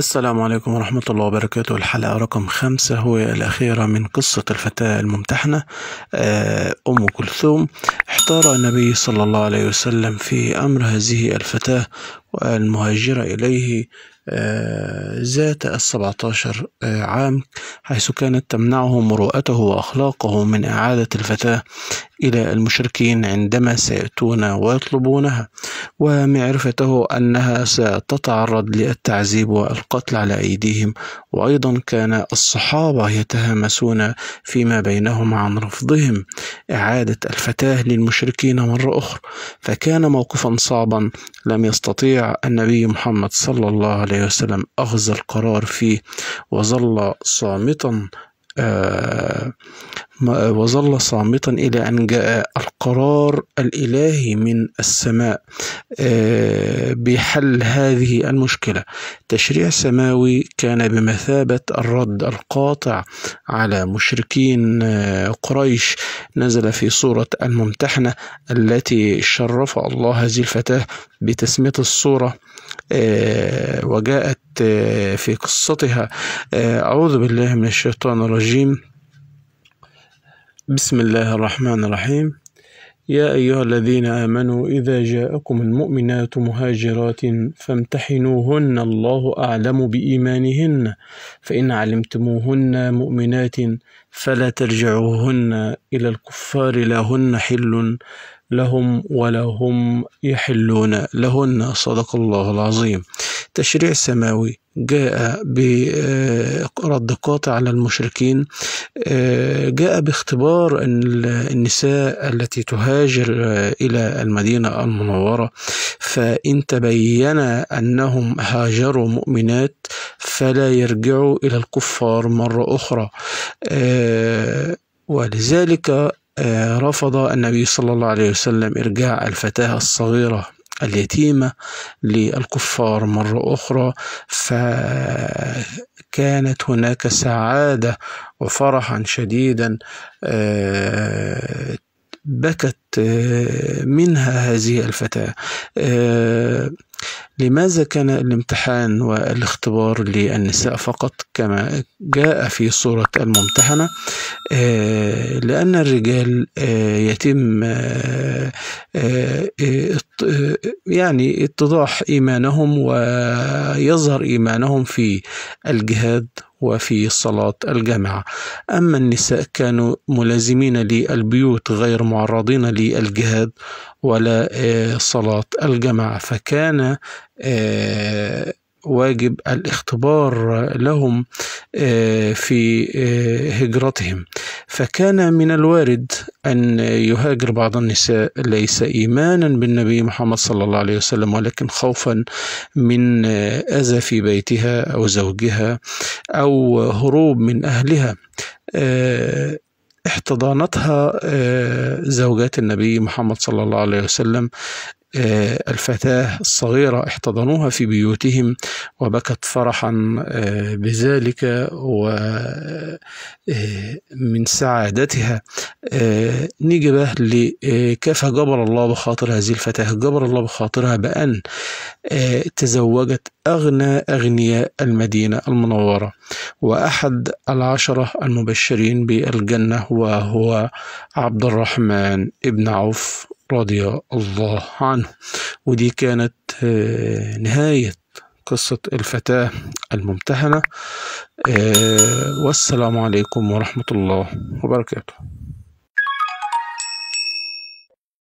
السلام عليكم ورحمة الله وبركاته الحلقة رقم خمسة هو الأخيرة من قصة الفتاة الممتحنة آه، أم كلثوم احتار النبي صلى الله عليه وسلم في أمر هذه الفتاة المهاجرة إليه آه، ذات السبعة عشر آه، عام حيث كانت تمنعه مروءته وأخلاقه من إعادة الفتاة إلى المشركين عندما سيأتون ويطلبونها ومعرفته أنها ستتعرض للتعذيب والقتل على أيديهم وأيضا كان الصحابة يتهامسون فيما بينهم عن رفضهم إعادة الفتاة للمشركين مرة أخرى فكان موقفا صعبا لم يستطيع النبي محمد صلى الله عليه وسلم أخذ القرار فيه وظل صامتا آه وظل صامتا إلى أن جاء القرار الإلهي من السماء آه، بحل هذه المشكلة تشريع سماوي كان بمثابة الرد القاطع على مشركين آه، قريش نزل في صورة الممتحنة التي شرف الله هذه الفتاة بتسمية الصورة آه، وجاءت في قصتها أعوذ بالله من الشيطان الرجيم بسم الله الرحمن الرحيم يا أيها الذين آمنوا إذا جاءكم المؤمنات مهاجرات فامتحنوهن الله أعلم بإيمانهن فإن علمتموهن مؤمنات فلا ترجعوهن إلى الكفار لا هن حل لهم ولا هم يحلون لهن صدق الله العظيم تشريع سماوي جاء برد آه، قاطع على المشركين آه، جاء باختبار النساء التي تهاجر إلى المدينة المنورة فإن تبين أنهم هاجروا مؤمنات فلا يرجعوا إلى الكفار مرة أخرى آه، ولذلك آه، رفض النبي صلى الله عليه وسلم إرجاع الفتاة الصغيرة اليتيمة للكفار مرة أخرى فكانت هناك سعادة وفرحا شديدا آه، بكت آه، منها هذه الفتاة آه، لماذا كان الامتحان والاختبار للنساء فقط كما جاء في صورة الممتحنة لأن الرجال يتم آه، يعني اتضاح إيمانهم ويظهر إيمانهم في الجهاد وفي صلاة الجامعة أما النساء كانوا ملازمين للبيوت غير معرضين للجهاد ولا آه، صلاة الجماعة فكان آه، واجب الاختبار لهم آه، في آه، هجرتهم فكان من الوارد أن يهاجر بعض النساء ليس إيمانا بالنبي محمد صلى الله عليه وسلم ولكن خوفا من آه، أذى في بيتها أو زوجها أو هروب من أهلها احتضانتها زوجات النبي محمد صلى الله عليه وسلم آه، الفتاة الصغيرة احتضنوها في بيوتهم وبكت فرحا آه، بذلك ومن آه، سعادتها نجبة لكيف جبر الله بخاطر هذه الفتاة جبر الله بخاطرها بأن تزوجت أغنى أغنياء المدينة المنورة وأحد العشرة المبشرين بالجنة وهو عبد الرحمن ابن عوف رضي الله عنه ودي كانت آه، نهاية قصة الفتاة الممتهنة آه، والسلام عليكم ورحمة الله وبركاته